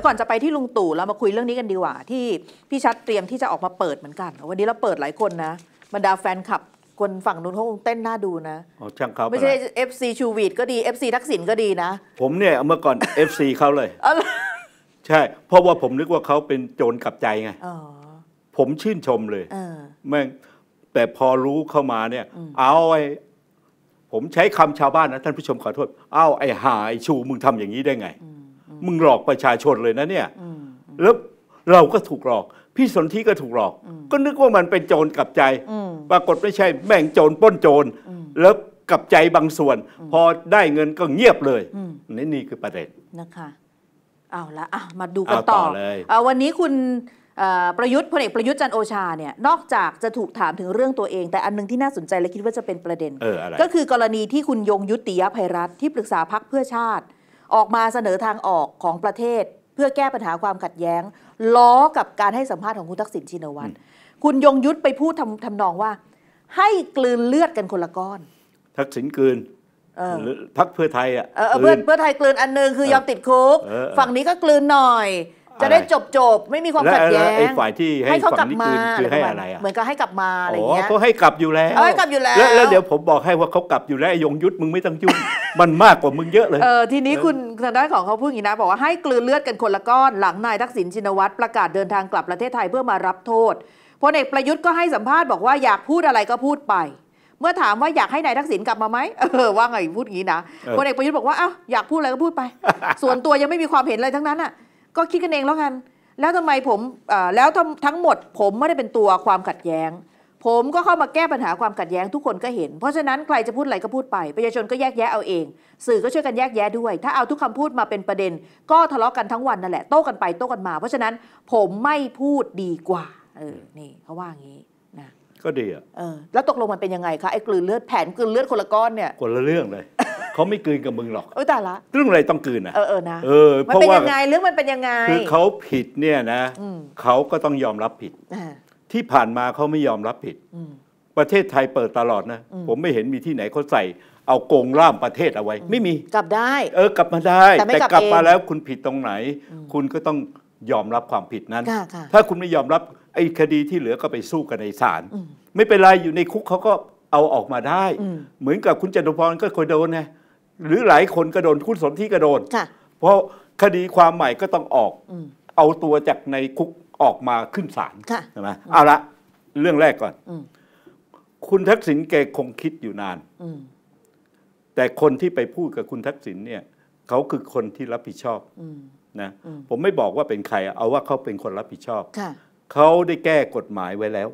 ยวก่อนจะไปที่ลุงตู่เรามาคุยเรื่องนี้กันดีกว่า ที่พี่ชัดเตรียมที่จะออกมาเปิดเหมือนกัน วันนี้เราเปิดหลายคนนะบรรดาแฟนคลับคนฝั่งนู้นเขาคงเต้นน่าดูนะ อ๋อช่างเขาไม่ใช่ FC ชูวีดก็ดี FC ทักษิณก็ดีนะ ผมเนี่ยเมื่อก่อน FC เขาเลยใช่ เพราะว่าผมนึกว่าเขาเป็นโจรกลับใจไงผมชื่นชมเลยแม่งแต่พอรู้เข้ามาเนี่ยเอาไอ้ผมใช้คำชาวบ้านนะ ท่านผู้ชมขอโทษเอาไอ้หาไอ้ชูมึงทำอย่างนี้ได้ไงมึงหลอกประชาชนเลยนะเนี่ยแล้วเราก็ถูกหลอก พี่สนธิก็ถูกหลอก ก็นึกว่ามันเป็นโจรกลับใจ ปรากฏไม่ใช่ แม่งโจรป้นโจร แล้วกลับใจบางส่วน พอได้เงินก็เงียบเลยนี่นี่คือประเด็น นะคะเอาละอ่ะมาดูกันต่ออวันนี้คุณประยุทธ์พลเอกประยุทธ์จันโอชาเนี่ย นอกจากจะถูกถามถึงเรื่องตัวเอง แต่อันนึงที่น่าสนใจและคิดว่าจะเป็นประเด็นออก็คือ กรณีที่คุณยงยุติยภัยรัฐที่ปรึกษาพักเพื่อชาติออกมาเสนอทางออกของประเทศเพื่อแก้ปัญหาความขัดแย้ง ล้อกับการให้สัมภาษณ์ของคุณทักษิณชินวัตร คุณยงยุทธไปพูดทำทำนองว่า ให้กลืนเลือดกันคนละก้อน ทักษิณกลืนพักเพื่อไทยอ่ะเพื่อเพื่อไทยกลืนอันนึงคือยอมติดคุก ฝั่งนี้ก็กลืนหน่อยจะได้จบจบไม่มีความขัดแย้งไอ้ฝ่ายที่ให้เขากลับมาคือให้อะไรอ่ะเหมือนกับให้กลับมาอะไรเงี้ยเขาให้กลับอยู่แล้วให้กลับอยู่แล้วแล้วเดี๋ยวผมบอกให้ว่าเขากลับอยู่แล้วยงยุทธมึงไม่ต้องยุ่งมันมากกว่ามึงเยอะเลยเออทีนี้คุณทางด้านของเขาพูดอย่างนี้นะ บอกว่าให้กลืนเลือดกันคนละก้อนหลังนายทักษิณชินวัตรประกาศเดินทางกลับประเทศไทยเพื่อมารับโทษพลเอกประยุทธ์ก็ให้สัมภาษณ์บอกว่าอยากพูดอะไรก็พูดไป เมื่อถามว่าอยากให้นายทักษิณกลับมาไหมเออว่าไงพูดงี้นะพลเอกประยุทธ์บอกว่าอ้าวอยากพูดอะไรก็พูดไปส่วนตัวยังไม่มีความเห็นอะไรทั้งนั้นอ่ะก็คิดกันเองแล้วกัน แล้วทำไมผมแล้วทั้งหมดผมไม่ได้เป็นตัวความขัดแย้ง ผมก็เข้ามาแก้ปัญหาความขัดแย้งทุกคนก็เห็น เพราะฉะนั้นใครจะพูดอะไรก็พูดไปประชาชนก็แยกแยะเอาเอง สื่อก็ช่วยกันแยกแยะด้วย ถ้าเอาทุกคำพูดมาเป็นประเด็น ก็ทะเลาะกันทั้งวันนั่นแหละ โต้กันไปโต้กันมา เพราะฉะนั้นผมไม่พูดดีกว่าเออนี่เขาว่าอย่างนี้นะก็ดีอ่ะเออแล้วตกลงมันเป็นยังไงคะไอ้กลืนเลือดแผนกลืนเลือดคนละก้อนเนี่ยคนละเรื่องเลยเขาไม่กืนกับมึงหรอก เออแต่ละ เรื่องอะไรต้องกืนอ่ะเออเออนะเออเพราะว่ายังไงเรื่องมันเป็นยังไง คือเขาผิดเนี่ยนะเขาก็ต้องยอมรับผิดที่ผ่านมาเขาไม่ยอมรับผิดประเทศไทยเปิดตลอดนะผมไม่เห็นมีที่ไหนเขาใส่ เอาโกงล่ามประเทศเอาไว้ ไม่มีกลับได้ เออกลับมาได้แต่กลับมาแล้วคุณผิดตรงไหน คุณก็ต้องยอมรับความผิดนั้นถ้าคุณไม่ยอมรับไอ้คดีที่เหลือก็ไปสู้กันในศาลไม่เป็นไรอยู่ในคุกเขาก็เอาออกมาได้ เหมือนกับคุณจตุพรก็เคยโดนไงหรือหลายคนกระโดน คุณสนที่กระโดนเพราะคดีความใหม่ก็ต้องออกเอาตัวจากในคุกออกมาขึ้นศาลใช่ไหมเอาละเรื่องแรกก่อนคุณทักษิณแกคงคิดอยู่นานแต่คนที่ไปพูดกับคุณทักษิณเนี่ย เขาคือคนที่รับผิดชอบนะผมไม่บอกว่าเป็นใคร เอาว่าเขาเป็นคนรับผิดชอบเขาได้แก้กฎหมายไว้แล้ว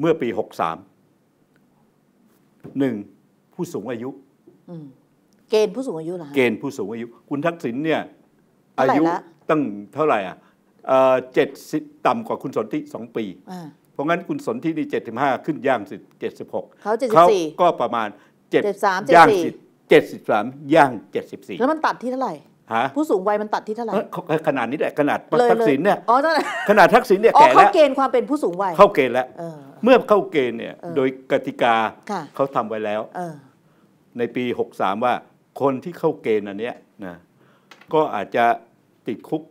เมื่อปีหกสามหนึ่งผู้สูงอายุเกณฑ์ผู้สูงอายุเหรอเกณฑ์ผู้สูงอายุ คุณทักษิณเนี่ยอายุตั้งเท่าไหร่อ่ะเจ็ดสิบต่ำกว่าคุณสนธิสองปีเพราะงั้นคุณสนธินี่เจ็ดสิบห้าขึ้นย่างสิบเจ็ดสิบหกเขาเจ็ดสิบสี่ก็ประมาณเจ็ดสามย่างสิบเจ็ดสิบสามย่างเจ็ดสิบสี่แล้วมันตัดที่เท่าไหร่ผู้สูงวัยมันตัดที่เท่าไหร่ขนาดนี้แหละขนาดทักษิณเนี่ยขนาดทักษิณเนี่ยแก่แล้วเข้าเกณฑ์ความเป็นผู้สูงวัย เข้าเกณฑ์แล้วเมื่อเข้าเกณฑ์เนี่ย โดยกติกาเขาทำไว้แล้วในปี 63 ว่า คนที่เข้าเกณฑ์อันเนี้ยนะก็อาจจะติดคุก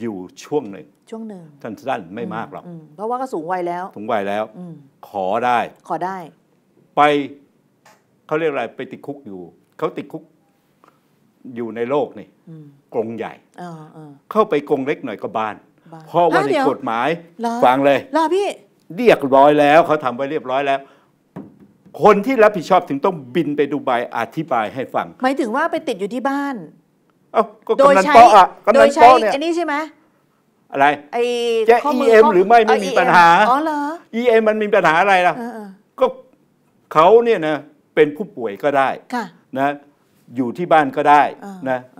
อยู่ช่วงหนึ่งช่วงหนึ่งทัานนไม่มากหรอกเพราะว่าก็สูงวัยแล้วสูงวัยแล้วขอได้ ขอได้ ไปเขาเรียกอะไร ไปติดคุกอยู่เขาติดคุกอยู่ในโลกนี่กรงใหญ่เข้าไปกรงเล็กหน่อยก็บานเพราะว่าในกฎหมายฟังเลยลาพี่ เรียกร้อยแล้วเขาทำไว้เรียบร้อยแล้วคนที่รับผิดชอบถึงต้องบินไปดูไบอธิบายให้ฟัง หมายถึงว่าไปติดอยู่ที่บ้านเอ้าก็โดยกำัใช้โปะอ่ะกำดัยใช้ป๊ะเนี่ยอันนี้ใช่ไหมอะไรไอ้จะขม EM หรือไม่ไม่มีปัญหาอ๋อเหรอ EM มันมีปัญหาอะไรล่ะก็เขาเนี่ยนะ เป็นผู้ป่วยก็ได้ค่ะ นะ อยู่ที่บ้านก็ได้นะเ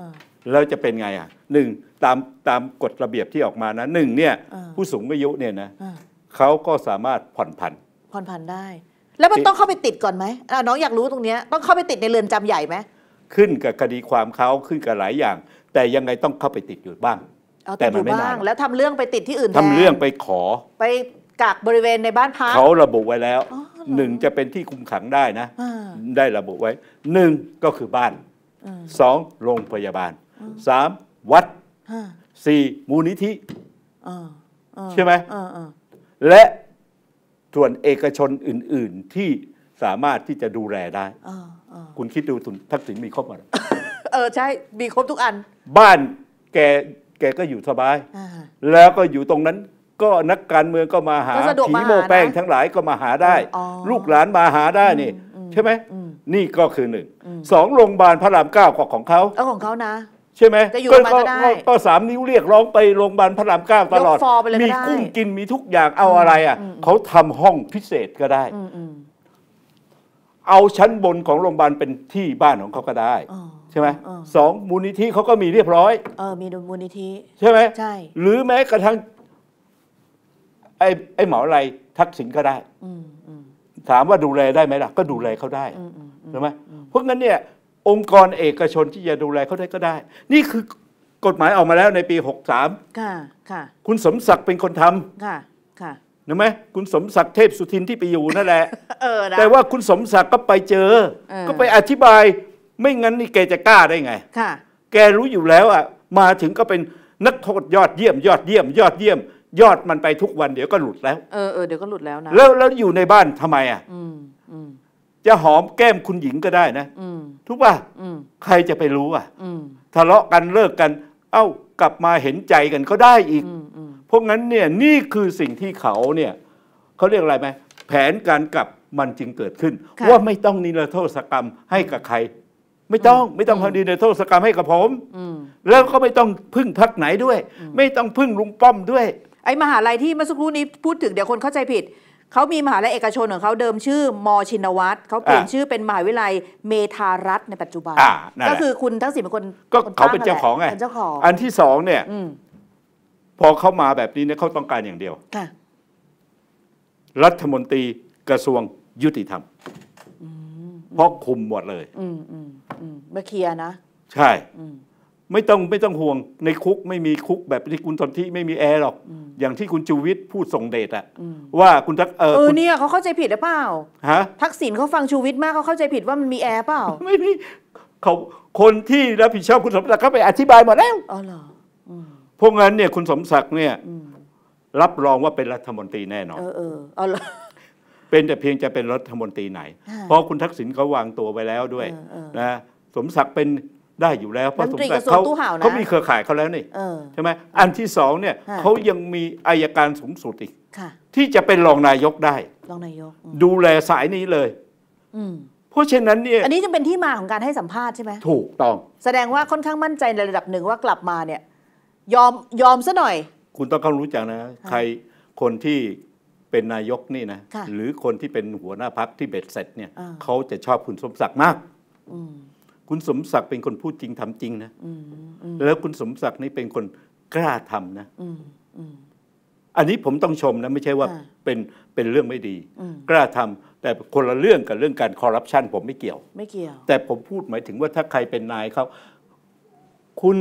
แล้วจะเป็นไงอ่ะ หนึ่งตามตามกฎระเบียบที่ออกมานะหนึ่งเนี่ย ผู้สูงอายุเนี่ยนะเขาก็สามารถผ่อนผันผ่อนผันได้แล้วมันต้องเข้าไปติดก่อนไหมน้องอยากรู้ตรงนี้ต้องเข้าไปติดในเรือนจำใหญ่ไหมขึ้นกับคดีความเขาขึ้นกับหลายอย่าง แต่ยังไงต้องเข้าไปติดอยู่บ้างแต่มันไม่นานแล้วทำเรื่องไปติดที่อื่น ทำเรื่องไปขอ ไปกักบริเวณในบ้านพักเขาระบุไว้แล้วหนึ่งจะเป็นที่คุมขังได้นะได้ระบุไว้หนึ่งก็คือบ้านสองโรงพยาบาลสามวัดสี่มูลนิธิใช่ไหมและส่วนเอกชนอื่นๆที่สามารถที่จะดูแลได้คุณคิดดูทุนทักษิณมีครบหมดเออใช่ มีครบทุกอัน บ้านแกแกก็อยู่สบายแล้วก็อยู่ตรงนั้นก็นักการเมืองก็มาหาผีโมแป้งทั้งหลายก็มาหาได้ ลูกหลานมาหาได้นี่ ใช่ไหม นี่ก็คือหนึ่ง สองโรงพยาบาลพระรามเก้าก็ของเขาเออของเขานะใช่ไหมก็ก็ก็สามนิ้วเรียกร้องไปโรงพยาบาลพระรามเก้าตลอด มีกุ้งกินมีทุกอย่างเอาอะไรอ่ะเขาทำห้องพิเศษก็ได้ เอาชั้นบนของโรงพยาบาลเป็นที่บ้านของเขาก็ได้ ใช่ไหมสอง มูลนิธิเขาก็มีเรียบร้อยเออ มีมูลนิธิใช่ไหมใช่ หรือแม้กระทั่งไอ้ไอ้หมออะไรทักษิณก็ได้อืถามว่าดูแลได้ไหมล่ะ ก็ดูแลเขาได้ใช่ไหมเพราะงั้นเนี่ยองค์กรเอกชนที่จะดูแลเขาได้ก็ได้ นี่คือกฎหมายออกมาแล้วในปี 63ค่ะ ค่ะ คุณสมศักดิ์เป็นคนทำค่ะ ค่ะนะไหม คุณสมศักดิ์เทพสุทินที่ไปอยู่นั่นแหละ แต่ว่าคุณสมศักดิ์ก็ไปเจอ ก็ไปอธิบายไม่งั้นนี่แกจะกล้าได้ไง ค่ะ แกรู้อยู่แล้วอ่ะ มาถึงก็เป็นนักโทษยอดเยี่ยม ยอดเยี่ยม ยอดเยี่ยม ยอดมันไปทุกวันเดี๋ยวก็หลุดแล้ว เออ เออ เดี๋ยวก็หลุดแล้วนะ แล้ว แล้วอยู่ในบ้านทำไมอ่ะอืมอืมจะหอมแก้มคุณหญิงก็ได้นะถูกป่ะใครจะไปรู้อ่ะทะเลาะกันเลิกกัน เอ้ากลับมาเห็นใจกันก็ได้อีก เพราะงั้นเนี่ยนี่คือสิ่งที่เขาเนี่ยเขาเรียกอะไรไหมแผนการกลับมันจึงเกิดขึ้น ว่าไม่ต้อง นิรโทษกรรมให้กับใคร ไม่ต้องไม่ต้องทำนิรโทษกรรมให้กับผมแล้วก็ไม่ต้องพึ่งพักไหนด้วย ไม่ต้องพึ่งลุงป้อมด้วย ไอ้มหาลัยที่เมื่อสักครู่นี้พูดถึงเดี๋ยวคนเข้าใจผิดเขามีมหาวิทยาลัยเอกชนของเขาเดิมชื่อ มอชินวัตรเขาเปลี่ยนชื่อเป็นมหาวิทยาลัยเมธารัฐในปัจจุบันนนก็คือคุณทั้งสี่เป็นคนก็เขาเป็นเจ้าของไงเป็นเจ้าของอันที่สองเนี่ยอพอเขามาแบบนี้เนี่ยเขาต้องการอย่างเดียวรัฐมนตรีกระทรวงยุติธรรมเพราะคุมหมดเลย อืมอืมอืมมาเคลียนะ ใช่ อืไม่ต้องไม่ต้องห่วงในคุกไม่มีคุกแบบที่คุณทนี่ไม่มีแอร์หรอก อย่างที่คุณจูวิทย์พูดส่งเดทอะว่าคุณทักเออเคุณเนี่ยเขาเข้าใจผิดหรือเปล่าฮะ ทักษิณเขาฟังชูวิทย์มากเขาเข้าใจผิดว่ามันมีแอร์เปล่าไม่มีเขาคนที่รับผิดชอบคุณสมศักดิ์เขาไปอธิบายหมดแล้วอ๋อเหรออพวกนั้นเนี่ย คุณสมศักดิ์เนี่ย รับรองว่าเป็นรัฐมนตรีแน่นอนเออเออเอาล่ะอเป็นแต่เพียงจะเป็นรัฐมนตรีไหน เพราะคุณทักษิณเขาวางตัวไว้แล้วด้วยนะสมศักดิ์เป็นได้อยู่แล้วเพราะสมศักดิ์เขาเขามีเครือข่ายเขาแล้วนี่ใช่ไหมอันที่สองเนี่ยเขายังมีอายการสูงสุดอีกที่จะเป็นรองนายกได้รองนายกดูแลสายนี้เลยเพราะฉะนั้นเนี่ยอันนี้จะเป็นที่มาของการให้สัมภาษณ์ใช่ไหมถูกต้อง แสดงว่าค่อนข้างมั่นใจในระดับหนึ่งว่ากลับมาเนี่ย ยอมยอมซะหน่อย คุณต้องเข้ารู้จักนะ ใครคนที่เป็นนายกนี่นะ หรือคนที่เป็นหัวหน้าพักที่เบ็ดเสร็จเนี่ยเขาจะชอบคุณสมศักดิ์มากคุณสมศักดิ์เป็นคนพูดจริงทำจริงนะแล้วคุณสมศักดิ์นี่เป็นคนกล้าทำ นะอันนี้ผมต้องชมนะ ไม่ใช่ว่าเป็นเป็นเรื่องไม่ดีกล้าทำ แต่คนละเรื่องกับเรื่องการคอร์รัปชันผมไม่เกี่ยว ไม่เกี่ยว แต่ผมพูดหมายถึงว่าถ้าใครเป็นนายเขาคุณ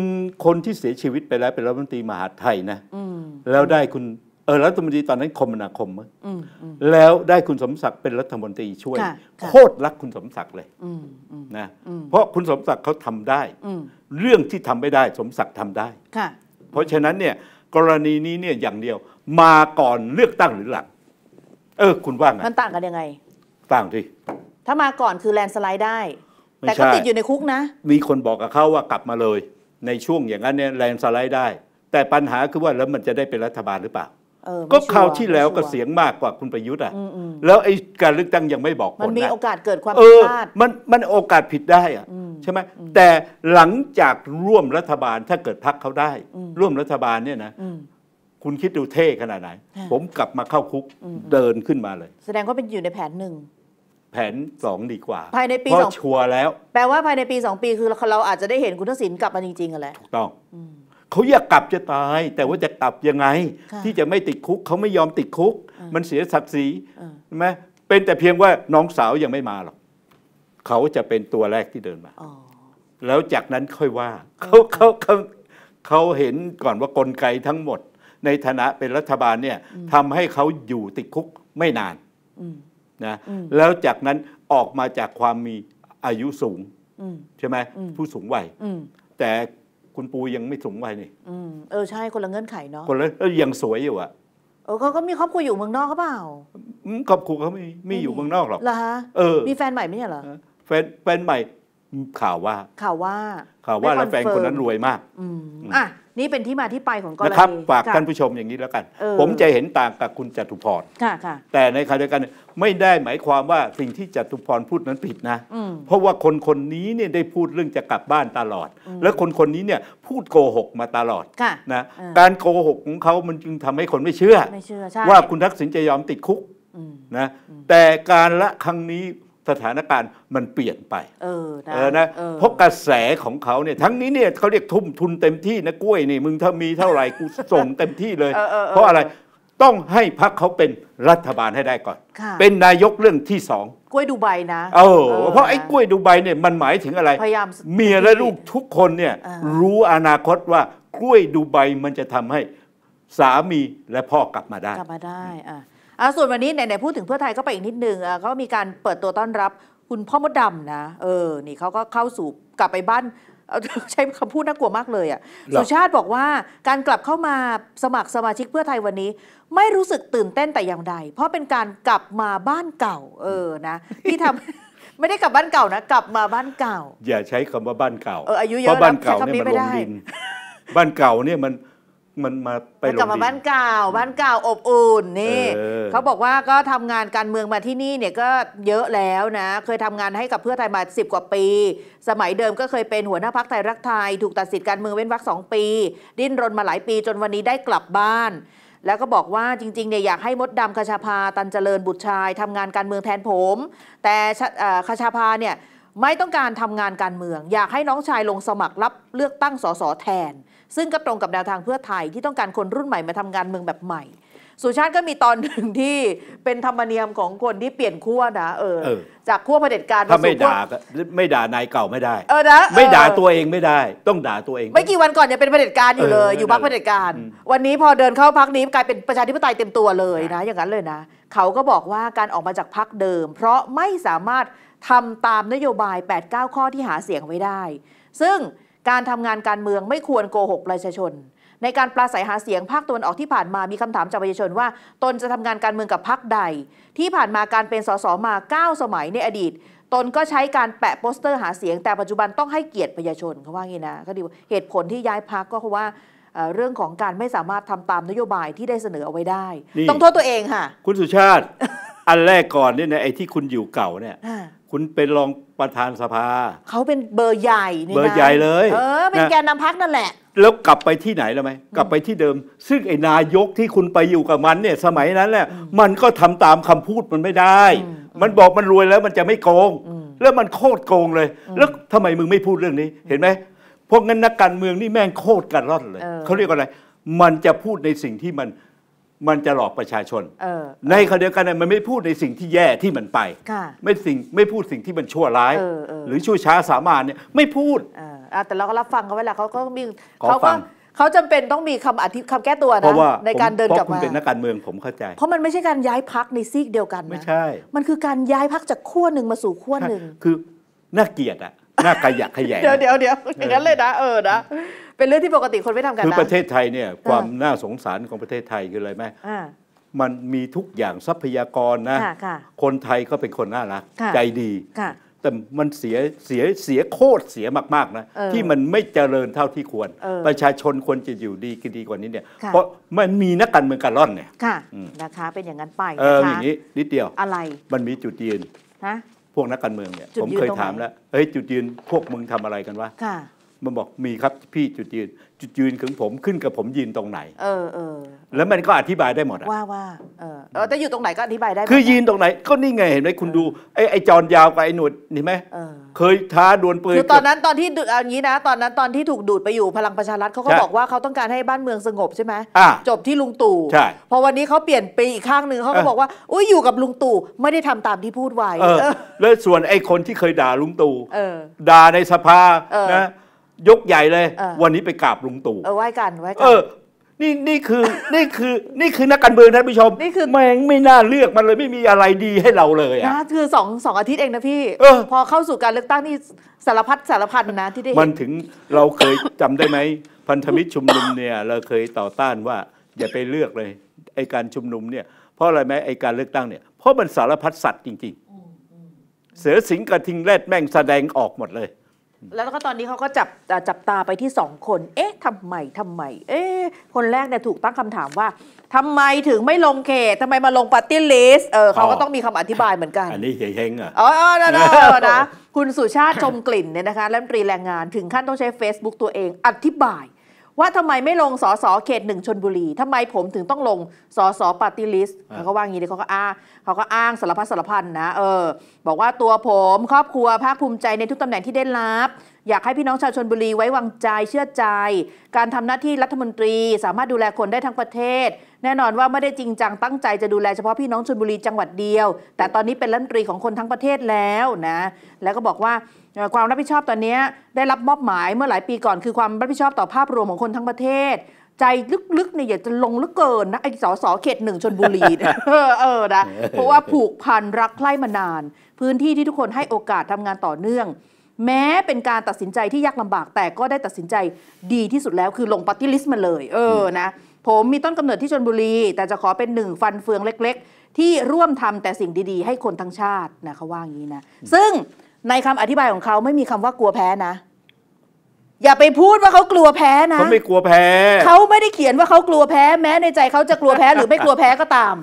คนที่เสียชีวิตไปแล้วเป็นรัฐมนตรีมหาไทย นะแล้วได้คุณเออรัฐมนตรีตอนนั้นคมนาคมมั้งแล้วได้คุณสมศักดิ์เป็นรัฐมนตรีช่วย โคตรรักคุณสมศักดิ์เลยนะเพราะคุณสมศักดิ์เขาทำได้เรื่องที่ทำไม่ได้สมศักดิ์ทำได้เพราะฉะนั้นเนี่ย กรณีนี้เนี่ยอย่างเดียว มาก่อนเลือกตั้งหรือหลังเออคุณว่าไงมันต่างกันยังไงต่างที่ถ้ามาก่อนคือแลนสไลด์ได้แต่ก็ติดอยู่ในคุกนะมีคนบอกกับเขาว่ากลับมาเลย ในช่วงอย่างนั้นเนี่ยแลนสไลด์ได้ แต่ปัญหาคือว่าแล้วมันจะได้เป็นรัฐบาลหรือเปล่าก็คราวที่แล้วก็เสียงมากกว่าคุณประยุทธ์อ่ะแล้วไอ้การเลือกตั้งยังไม่บอกผลมันมีโอกาสเกิดความผิดพลาดมันมันโอกาสผิดได้อ่ะ ใช่ไหมแต่หลังจากร่วมรัฐบาลถ้าเกิดพักเขาได้ ร่วมรัฐบาลเนี่ยนะคุณคิดดูเท่ขนาดไหน ผมกลับมาเข้าคุกเดินขึ้นมาเลย แสดงว่าเป็นอยู่ในแผนหนึ่ง แผนสองดีกว่า ภายในปีสองชัวร์แล้ว แปลว่าภายในปีสองปีคือเราอาจจะได้เห็นคุณทักษิณกลับมาจริงๆกันแล้วถูกต้องเขาอยากกลับจะตายแต่ว่าจะกลับยังไง ที่จะไม่ติดคุก เขาไม่ยอมติดคุก มันเสียศักดิ์ศรีใช่ไหมเป็นแต่เพียงว่าน้องสาวยังไม่มาหรอกเขาจะเป็นตัวแรกที่เดินมาแล้วจากนั้นค่อยว่าเขาเขาเขาเขาเห็นก่อนว่ากลไกทั้งหมด ในฐานะเป็นรัฐบาลเนี่ยทำให้เขาอยู่ติดคุกไม่นานนะแล้วจากนั้นออกมาจากความมีอายุสูงใช่ไหมผู้สูงวัยแต่คุณปูยังไม่สูงวัยนี่อเออใช่ คนละเงื่อนไขเนาะคนละแล้วยังสวยอยู่อ่ะ เออเขาก็มีครอบครัวอยู่เมืองนอกเขาเปล่าครอบครัวเขาไม่ไม่อยู่เมืองนอกหรอกเหรอฮะเออมีแฟนใหม่ไหม่เหรอ แฟนแฟนใหม่ข่าวว่าข่าวว่าข่าวว่าแล้วแฟนคนนั้นรวยมากอ่ะนี่เป็นที่มาที่ไปของกรณีนะครับฝากท่านผู้ชมอย่างนี้แล้วกัน ผมจะเห็นต่างกับคุณจตุพรคค่่ะะแต่ในขณะเดียวกันไม่ได้หมายความว่าสิ่งที่จตุพรพูดนั้นผิดนะเพราะว่าคนคนนี้เนี่ยได้พูดเรื่องจะกลับบ้านตลอด และคนคนนี้เนี่ยพูดโกหกมาตลอดนะการโกหกของเขามันจึงทำให้คนไม่เชื่อ ว่าคุณทักษิณจะยอมติดคุกนะแต่การละครั้งนี้สถานการณ์มันเปลี่ยนไป เออนะเพราะกระแสของเขาเนี่ยทั้งนี้เนี่ยเขาเรียกทุ่มทุนเต็มที่นะกล้วยนี่มึงถ้ามีเท่าไหร่กูส่งเต็มที่เลยเพราะอะไรต้องให้พักเขาเป็นรัฐบาลให้ได้ก่อน เป็นนายกเรื่องที่สองกล้วยดูใบนะเออเพราะไอ้กล้วยดูใบเนี่ยมันหมายถึงอะไรพยายามเมียและลูกทุกคนเนี่ยรู้อนาคตว่ากล้วยดูใบมันจะทำให้สามีและพ่อกลับมาได้กลับมาได้อ่ะส่วนวันนี้ไหนๆพูดถึงเพื่อไทยก็ไปอีกนิดนึงเขามีการเปิดตัวต้อนรับ คุณพ่อมดดำนะ เออ นี่เขาก็เข้าสู่กลับไปบ้าน ใช้คำพูดน่ากลัวมากเลยอ่ะ สุชาติบอกว่าการกลับเข้ามาสมัครสมาชิกเพื่อไทยวันนี้ ไม่รู้สึกตื่นเต้นแต่อย่างใด เพราะเป็นการกลับมาบ้านเก่า เออนะที่ทำไม่ได้กลับบ้านเก่านะกลับมาบ้านเก่า อย่าใช้คำว่าบ้านเก่าเอออายุเยอะแล้วบ้านเก่าเนี่ยมันลงดินบ้านเก่าเนี่ยมันมันมาไปกลับมาบ้านเก่าบ้านเก่าอบอุ่นนี่เขาบอกว่าก็ทำงานการเมืองมาที่นี่เนี่ยก็เยอะแล้วนะเคยทำงานให้กับเพื่อไทยมา10 กว่าปี สมัยเดิมก็เคยเป็นหัวหน้าพักไทยรักไทยถูกตัดสิทธิ์การเมืองเว้นวรรคสองปี ดิ้นรนมาหลายปีจนวันนี้ได้กลับบ้าน แล้วก็บอกว่าจริงๆเนี่ยอยากให้มดดำคชาพาตันเจริญบุตรชายทำงานการเมืองแทนผม แต่คชาพาเนี่ยไม่ต้องการทำงานการเมือง อยากให้น้องชายลงสมัครรับเลือกตั้งสสแทนซึ่งก็ตรงกับแนวทางเพื่อไทยที่ต้องการคนรุ่นใหม่มาทำงานเมืองแบบใหม่ สุชาติก็มีตอนหนึ่งที่เป็นธรรมเนียมของคน ที่เปลี่ยนขั้วนะ เออ จากขั้วเผด็จการถ้าไม่ด่าไม่ด่านายเก่าไม่ได้ เออนะ ไม่ด่าตัวเองไม่ได้ ต้องด่าตัวเอง ไม่กี่วันก่อนเนี่ยเป็นเผด็จการอยู่เลย อยู่พักเผด็จการ วันนี้พอเดินเข้าพักนี้กลายเป็นประชาธิปไตยเต็มตัวเลยนะ อย่างนั้นเลยนะ เขาก็บอกว่าการออกมาจากพักเดิม เพราะไม่สามารถทำตามนโยบาย 8-9 ข้อที่หาเสียงไว้ได้ ซึ่งการทำงานการเมืองไม่ควรโกหกประชาชน ในการปราศัยหาเสียงภาคตะวันออกที่ผ่านมามีคำถามจากประชาชนว่าตนจะทำงานการเมืองกับพรรคใด ที่ผ่านมาการเป็นสสมา 9 สมัยในอดีต ตนก็ใช้การแปะโปสเตอร์หาเสียงแต่ปัจจุบันต้องให้เกียรติประชาชนเขาว่างี้นะก็ดีเหตุผลที่ย้ายพักก็เพราะว่าเรื่องของการไม่สามารถทำตามนโยบายที่ได้เสนอเอาไว้ได้ ต้องโทษตัวเองค่ะ คุณสุชาติอันแรกก่อนเนี่ยนะไอ้ที่คุณอยู่เก่าเนี่ยคุณเป็นรองประธานสภาเขาเป็นเบอร์ใหญ่นเบอร์ใหญ่เลย เออเป็นแกนนำพักนั่นแหละ แล้วกลับไปที่ไหนแล้วไหมกลับไปที่เดิม ซึ่งไอ้นายกที่คุณไปอยู่กับมันเนี่ย สมัยนั้นแหละ มันก็ทำตามคำพูดมันไม่ได้ มันบอกมันรวยแล้วมันจะไม่โกงแล้วมันโคตรโกงเลย แล้วทำไมมึงไม่พูดเรื่องนี้เห็นไหมพวกนั้นนักการเมืองนี่แม่งโคตรกันร่อนเลยเขาเรียกว่าอะไร มันจะพูดในสิ่งที่มันมันจะหลอกประชาชน ในขณะเดียวกันมันไม่พูดในสิ่งที่แย่ที่มันไป ไม่สิ่งไม่พูดสิ่งที่มันชั่วร้าย หรือชั่วช้าสามานเนี่ยไม่พูด แต่เราก็รับฟังเขาไว้แหละเขาก็มีเขาก็เขาจำเป็นต้องมีคำอธิคำแก้ตัวนะ ในการเดินกลับมา เพราะคุณเป็นนักการเมืองผมเข้าใจ เพราะมันไม่ใช่การย้ายพักในซีกเดียวกันไม่ใช่มันคือการย้ายพักจากขั้วหนึ่งมาสู่ขั้วหนึ่ง คือน่าเกลียดอะน่าขยะขยะเดี๋ยวเดี๋ยวเดี๋ยวอย่างนั้นเลยนะเออนะเป็นเรื่องที่ปกติคนไม่ทำกันคือประเทศไทยเนี่ยความน่าสงสารของประเทศไทยคืออะไรไหมมันมีทุกอย่างทรัพยากรนะ คนไทยก็เป็นคนน่ารักใจดี แต่มันเสียเสียเสียโคตรเสียมาก ๆนะที่มันไม่เจริญเท่าที่ควร ประชาชนควรจะอยู่ดีกินดีกว่านี้เนี่ย เพราะมันมีนักการเมืองการร่อนเนี่ยนะคะเป็นอย่างนั้นไป เออ อย่างนี้นิดเดียวอะไร มันมีจุดยืนฮะพวกนักการเมืองเนี่ย ผมเคยถามแล้วเฮ้ย จุดยืนพวกมึงทำอะไรกันวะมันบอกมีครับพี่จุดยืน จุดยืนของผมขึ้นกับผมยืนตรงไหน เออเออแล้วมันก็อธิบายได้หมดอะว่าว่าเออแต่อยู่ตรงไหนก็อธิบายได้คือยืนตรงไหนก็นี่ไงเห็นไหมคุณดูไอ้ไอ้จอนยาวกับไอ้หนวดเห็นไหมเออเคยท้าดวลปืนคือตอนนั้นตอนที่ดูเอางี้นะ ตอนนั้นตอนที่ถูกดูดไปอยู่พลังประชารัฐเขาก็บอกว่าเขาต้องการให้บ้านเมืองสงบใช่ไหมจบที่ลุงตู่ใช่พอวันนี้เขาเปลี่ยนไปอีกข้างหนึ่งเขาก็เบอกว่าอุ้ยอยู่กับลุงตู่ไม่ได้ทำตามที่พูดไว้เออแล้วส่วนไอ้คนที่เคยด่าลุงตู่เออด่าในสภานะยกใหญ่เลย วันนี้ไปกราบลุงตู่เออไหว้กันไหว้กันนี่นี่คือนี่คือ นี่คือนักการเมืองท่านผู้ชมนี่คือแม่งไม่น่าเลือกมันเลยไม่มีอะไรดีให้เราเลยนะ่ะคือสองสองอาทิตย์เองนะพี่เออพอเข้าสู่การเลือกตั้งนี่สารพัดสารพันนะที่ได้เห็มันถึงเราเคยจำได้ไหม พันธมิตรชุมนุมเนี่ยเราเคยต่อต้านว่า อย่าไปเลือกเลยไอการชุมนุมเนี่ย เพราะอะไรไหมไอการเลือกตั้งเนี่ยเพราะมันสารพัดสัตว์จริงๆเสือสิง์กระทิงแรดแม่งแสดงออกหมดเลยแล้วก็ตอนนี้เขาก็จับ จับตาไปที่สองคน เอ๊ะทำไมทำไม เอ๊ะ คนแรกเนี่ยถูกตั้งคำถามว่าทำไมถึงไม่ลงเขตทำไมมาลงปาร์ตี้ลิสเออเขาก็ต้องมีคำอธิบายเหมือนกัน อันนี้เฮงอ่ะ อ๋อนะนะ คุณสุชาติชมกลิ่นเนี่ยนะคะรัฐมนตรีแรงงานถึงขั้นต้องใช้ Facebook ตัวเอง อธิบายว่าทำไมไม่ลงสสเขตหนึ่งชนบุรี ทำไมผมถึงต้องลงสสปาร์ตี้ลิสต์เขาก็ว่างี้เลยเขาก็อ้างเขาก็อ้างสารพัดสารพันนะเออบอกว่าตัวผมครอบครัวภาคภูมิใจในทุกตำแหน่งที่ได้รับ อยากให้พี่น้องชาวชนบุรีไว้วางใจเชื่อใจ การทำหน้าที่รัฐมนตรีสามารถดูแลคนได้ทั้งประเทศ แน่นอนว่าไม่ได้จริงจังตั้งใจจะดูแลเฉพาะพี่น้องชนบุรีจังหวัดเดียว แต่ตอนนี้เป็นรัฐมนตรีของคนทั้งประเทศแล้วนะแล้วก็บอกว่าความรับผิดชอบตอนนี้ได้รับมอบหมายเมื่อหลายปีก่อนคือความรับผิดชอบต่อภาพรวมของคนทั้งประเทศ ใจลึกๆเนี่ยอยากจะลงลึกเกินนะไอ้สอสอเขตหนึ่งชนบุรีเออนะเพราะว่าผูกพันรักใคร่มานาน พื้นที่ที่ทุกคนให้โอกาสทำงานต่อเนื่อง แม้เป็นการตัดสินใจที่ยากลำบากแต่ก็ได้ตัดสินใจดีที่สุดแล้วคือลงปฏิลิสมาเลย เออนะผมมีต้นกำเนิดที่ชนบุรี แต่จะขอเป็นหนึ่งฟันเฟืองเล็ก ๆ ที่ร่วมทำแต่สิ่งดี ๆ ให้คนทั้งชาตินะเขาว่างี้นะซึ่งในคำอธิบายของเขาไม่มีคำว่ากลัวแพ้นะ อย่าไปพูดว่าเขากลัวแพ้นะ เขาไม่กลัวแพ้ เขาไม่ได้เขียนว่าเขากลัวแพ้ แม้ในใจเขาจะกลัวแพ้หรือไม่กลัวแพ้ก็ตาม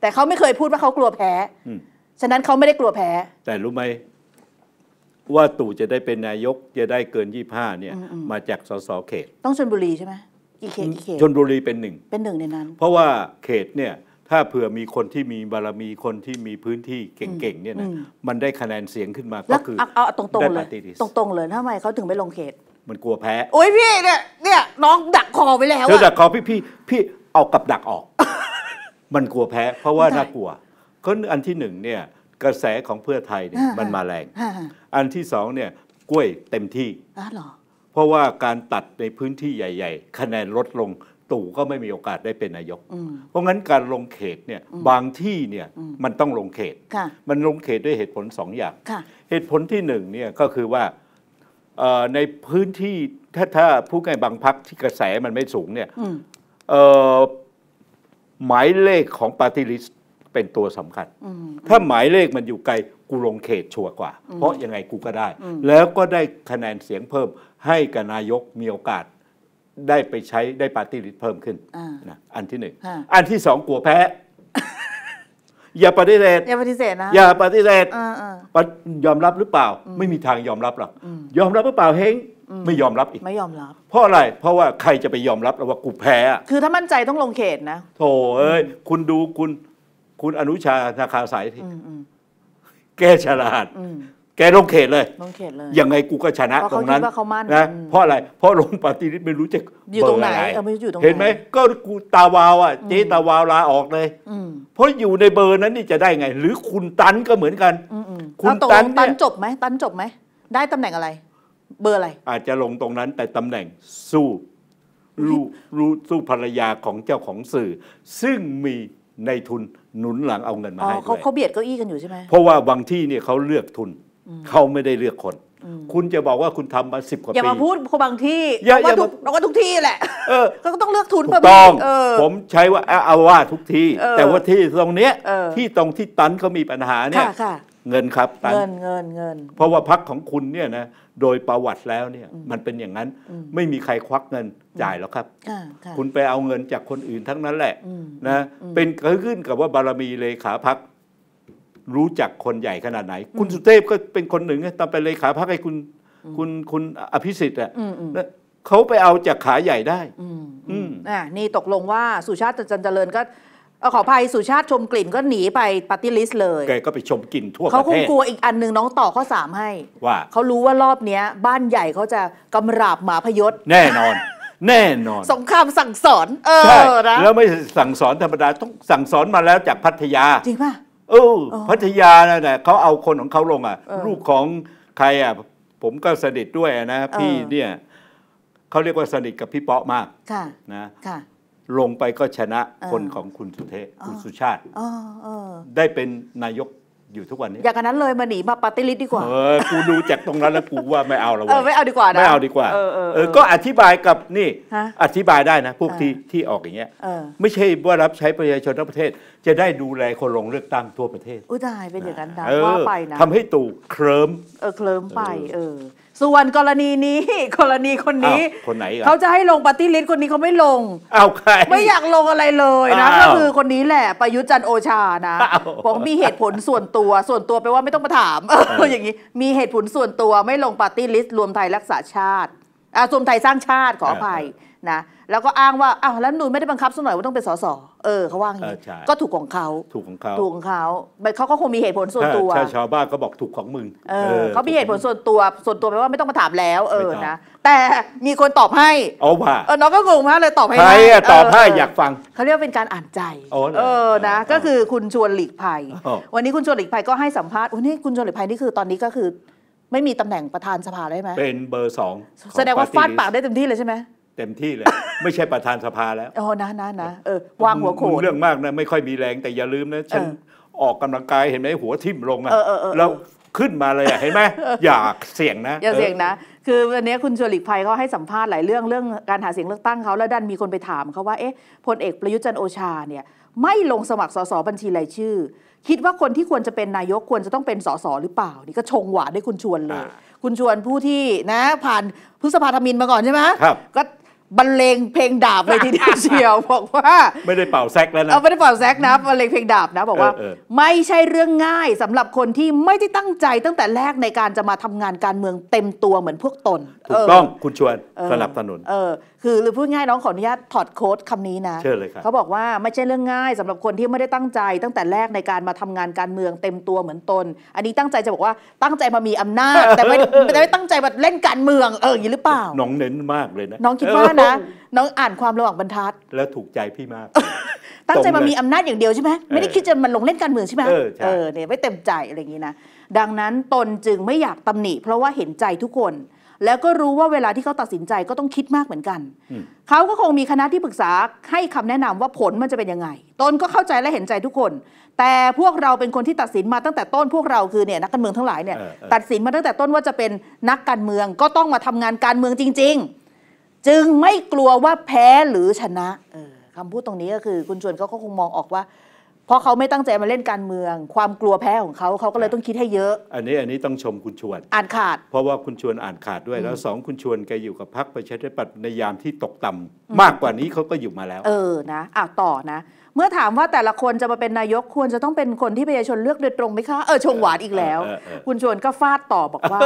แต่เขาไม่เคยพูดว่าเขากลัวแพ้ฉะนั้นเขาไม่ได้กลัวแพ้ แต่รู้ไหมว่าตู่จะได้เป็นนายกจะได้เกินยี่ห้าเนี่ย มาจากสสเขตต้องชนบุรีใช่ไหมกี่เขตกี่เขตชนบุรีเป็นหนึ่งเป็นหนึ่งในนั้นเพราะว่าเขตเนี่ยถ้าเผื่อมีคนที่มีบารมีคนที่มีพื้นที่เก่งๆเนี่ยนะมันได้คะแนนเสียงขึ้นมา ก็คือเอาตรงๆเลยตรงๆเลยทำไมเขาถึงไม่ลงเขต มันกลัวแพ้โอ้ยพี่เนี่ยเนี่ย น้องดักคอไปแล้วเธอดักคอพี่พี่พี่เอากับดักออก มันกลัวแพ้ เพราะว่าน่ากลัวก็อันที่หนึ่งเนี่ย กระแสของเพื่อไทยเนี่ยมันมาแรงอันที่สองเนี่ยกล้วยเต็มที่เพราะว่าการตัดในพื้นที่ใหญ่ ๆ คะแนนลดลงตู่ก็ไม่มีโอกาสได้เป็นนายก เพราะงั้นการลงเขตเนี่ยบางที่เนี่ยมันต้องลงเขต มันลงเขตด้วยเหตุผลสองอย่าง เหตุผลที่หนึ่งเนี่ยก็คือว่าในพื้นที่ถ้าถ้าผู้ใ่ายบางพักที่กระแสมันไม่สูงเนี่ยหมายเลขของปาร์ตี้ลิสเป็นตัวสำคัญ ถ้าหมายเลขมันอยู่ไกลกูลงเขตชัวร์กว่า เพราะยังไงกูก็ได้ แล้วก็ได้คะแนนเสียงเพิ่มให้กับนายกมีโอกาสได้ไปใช้ได้ปาร์ตี้ลิสเพิ่มขึ้นนะอันที่หนึ่งอันที่สองกลัวแพ้อย่าปฏิเสธอย่าปฏิเสธนะอย่าปฏิเสธยอมรับหรือเปล่า ไม่มีทางยอมรับหรอกยอมรับหรือเปล่าเฮงไม่ยอมรับอีกไม่ยอมรับ เพราะอะไร เพราะว่าใครจะไปยอมรับว่ากูแพ้คือถ้ามั่นใจต้องลงเขตนะโถเอ้ยคุณดูคุณ คุณอนุชานาคาสายที่แกฉลาดแกลงเขตเลย ลงเขตเลย ยังไงกูก็ชนะตรงนั้นเพราะเขาคิดว่าเขามั่นนะ เพราะอะไร เพราะลงปฏิริษไม่รู้จะอยู่ตรงไหนเออไม่รอยู่ตรงไหน เห็นไหม ก็กูตาวาวอ่ะ เจ๊ตาวาวลาออกเลยเพราะอยู่ในเบอร์นั้นนี่จะได้ไง หรือคุณตันก็เหมือนกันคุณตันตันจบไหม ตันจบไหม ได้ตำแหน่งอะไร เบอร์อะไร อาจจะลงตรงนั้นแต่ตำแหน่งสู้รู้ รู้สู้ภรรยาของเจ้าของสื่อ ซึ่งมีในทุนหนุนหลังเอาเงินมาให้เขาเขาเบียดเก้าอี้กันอยู่ใช่ไหมเพราะว่าบางที่เนี่ยเขาเลือกทุนเขาไม่ได้เลือกคน คุณจะบอกว่าคุณทำมาสิบกว่าปีอย่ามาพูดบางที่เราก่าทุกเราว่ทุกที่แหละเก็ต้องเลือกทุนประต้องผมใช้ว่าเอาว่าทุกที่ แต่ว่าที่ตรงเนี้ยที่ตรงที่ตันเขามีปัญหาเนี่ย เงินครับเงินเงินเงิน เพราะว่าพักของคุณเนี่ยนะ โดยประวัติแล้วเนี่ย มันเป็นอย่างนั้น ไม่มีใครควักเงินจ่ายหรอกครับคุณไปเอาเงินจากคนอื่นทั้งนั้นแหละนะเป็นขึ้นกับว่าบารมีเลขาพักรู้จักคนใหญ่ขนาดไหน คุณสุเทพก็เป็นคนหนึ่งตอนไปเลขาพักให้คุณคุณคุณอภิสิทธิ์อ่ะเขาไปเอาจากขาใหญ่ได้ อืมอ่านี่ตกลงว่าสุชาติจันเจริญก็ ขออภัยสุชาติชมกลิ่นก็หนีไปปาฏิลิสเลยแกก็ไปชมกลิ่นทั่วประเทศเขาคงกลัวอีกอันหนึ่งน้องต่อข้อสามให้ว่าเขารู้ว่ารอบเนี้ย บ้านใหญ่เขาจะกำราบหมาพยศแน่นอน แน่นอนสงครามสั่งสอนเออนะแล้วไม่สั่งสอนธรรมดาต้องสั่งสอนมาแล้วจากพัทยา จริงป่ะเออพัทยาน่ะเขาเอาคนของเขาลงอ่ะ ลูกของใครอ่ะ ผมก็สนิทด้วยนะ พี่เนี่ยเขาเรียกว่าสนิทกับพี่เปาะมากนะลงไปก็ชนะคนของคุณสุเทพคุณสุชาติได้เป็นนายกอยู่ทุกวันนี้อย่างนั้นเลยมาหนีมาปาร์ตี้ลิสดีกว่าเออกูดูจากตรงนั้นแล้วกูว่าไม่เอาแล้วเออไม่เอาดีกว่านะไม่เอาดีกว่าเออเออ ก็อธิบายกับนี่ อธิบายได้นะ พวกที่ที่ออกอย่างเงี้ยไม่ใช่ว่ารับใช้ประชาชนทั้งประเทศ จะได้ดูแลคนลงเลือกตั้งทั่วประเทศอุ้ยไา้เป็นอย่างนั้นนะเว่าไปนะทำให้ตู่เคลิ้มเออเคลิ้มไปเออส่วนกรณีนี้กรณีคนนี้คนไหนเขาจะให้ลงปฏิริษีคนนี้เขาไม่ลงเอาใครไม่อยากลงอะไรเลยนะก็คือคนนี้แหละประยุจันโอชานะบอกมีเหตุผลส่วนตัวส่วนตัวไปว่าไม่ต้องมาถามอย่างนี้มีเหตุผลส่วนตัวไม่ลงปฏิริษีรวมไทยรักษาชาติอารวมไทยสร้างชาติขออภัยนะแล้วก็อ้างว่าอ้าวแล้วนูนไม่ได้บังคับสักหน่อยว่าต้องเป็นสส เออเขาว่าอย่างนี้ก็ถูกของเขาถูกของเขาถูกของเขา เขาก็คงมีเหตุผลส่วนตัว ชาวบ้านก็บอกถูกของมึงเออเขามีเหตุผลส่วนตัว ส่วนตัวแปลว่าไม่ต้องมาถามแล้วเออนะ แต่มีคนตอบให้เอาว่าเออน้องก็งงมากเลยตอบให้ ใครตอบให้อยากฟัง เขาเรียกเป็นการอ่านใจ เออนะ ก็คือคุณชวนหลีกภัย วันนี้คุณชวนหลีกภัยก็ให้สัมภาษณ์ วันนี้คุณชวนหลีกภัยนี่คือตอนนี้ก็คือ ไม่มีตำแหน่งประธานสภาได้ไหมเป็นเบอร์สอง แสดงว่าฟาดปากได้เต็มที่เลยใช่ไหมเต็มที่เลยไม่ใช่ประธานสภาแล้วอ๋อนะนะนะเออวางหัวโขนเรื่องมากนะ ไม่ค่อยมีแรงแต่อย่าลืมนะฉันออกกำลังกายเห็นไหมหัวทิ่มลงอะแล้ว ขึ้นมาเลยอะเห็นไหมอยากเสี่ยงนะ อย่าเสี่ยงนะ คือวันนี้คุณชวนลิกภัยเขาให้สัมภาษณ์หลายเรื่องเรื่องการหาเสียงเลือกตั้งเขาแล้วดันมีคนไปถามเขาว่าเอ๊ะพลเอกประยุจันโอชาเนี่ย ไม่ลงสมัครสสบัญชีรายชื่อ คิดว่าคนที่ควรจะเป็นนายกควรจะต้องเป็นสสหรือเปล่า นี่ก็ชงหวานด้วยคุณชวนเลย คุณชวนผู้ที่นะ ผ่านพฤษภาธมินมาก่อนใช่ไหมครับก็บรรเลงเพลงดาบเลยทีเดียวเชียวบอกว่าไม่ได้เป่าแซกแล้วนะไม่ได้เป่าแซกนะบรรเลงเพลงดาบนะบอกว่าไม่ใช่เรื่องง่ายสำหรับคนที่ไม่ได้ตั้งใจตั้งแต่แรกในการจะมาทำงานการเมืองเต็มตัวเหมือนพวกตนถูกต้องคุณชวนสนับสนุนเออคือหรือพูดง่ายน้องขออนุญาตถอดโค้ดคำนี้นะเชิญเลยครับเขาบอกว่าไม่ใช่เรื่องง่ายสำหรับคนที่ไม่ได้ตั้งใจตั้งแต่แรกในการมาทำงานการเมืองเต็มตัวเหมือนตน อันนี้ตั้งใจจะบอกว่าตั้งใจมามีอำนาจ แต่ไม่แต่ไม่ตั้งใจมาเล่นการเมืองเอออย่างนี้หรือเปล่าน้องเน้นมากเลยนะน้องคิดว่านะ น้องอ่านความระหว่างบรรทัด แล้วถูกใจพี่มากตั้งใจมามีอำนาจอย่างเดียวใช่ไหมไม่ได้คิดจะมันลงเล่นการเมืองใช่ไหมเออเนี่ยไม่เต็มใจอะไรอย่างนี้นะดังนั้นตนจึงไม่อยากตำหนิเพราะว่าเห็นใจทุกคนแล้วก็รู้ว่าเวลาที่เขาตัดสินใจก็ต้องคิดมากเหมือนกัน เขาก็คงมีคณะที่ปรึกษาให้คำแนะนำว่าผลมันจะเป็นยังไงตนก็เข้าใจและเห็นใจทุกคน แต่พวกเราเป็นคนที่ตัดสินมาตั้งแต่ต้นพวกเราคือเนี่ยนักการเมืองทั้งหลายเนี่ยตัดสินมาตั้งแต่ต้นว่าจะเป็นนักการเมืองก็ต้องมาทำงานการเมืองจริง ๆ จึงไม่กลัวว่าแพ้หรือชนะคำพูดตรงนี้ก็คือคุณชวนเขาก็คงมองออกว่าเพราะเขาไม่ตั้งใจมาเล่นการเมือง ความกลัวแพ้ของเขาเขาก็เลยต้องคิดให้เยอะ อันนี้อันนี้ต้องชมคุณชวน อ่านขาด เพราะว่าคุณชวนอ่านขาดด้วยแล้วสองคุณชวนแกอยู่กับพรรคประชาธิปัตย์ในยามที่ตกต่ำมากกว่านี้เขาก็อยู่มาแล้ว เออนะอ้าวต่อนะเมื่อถามว่าแต่ละคนจะมาเป็นนายกควรจะต้องเป็นคนที่ประชาชนเลือกโดยตรงไหมคะเออชงหวานอีกแล้ว คุณชวนก็ฟาดต่อบอกว่า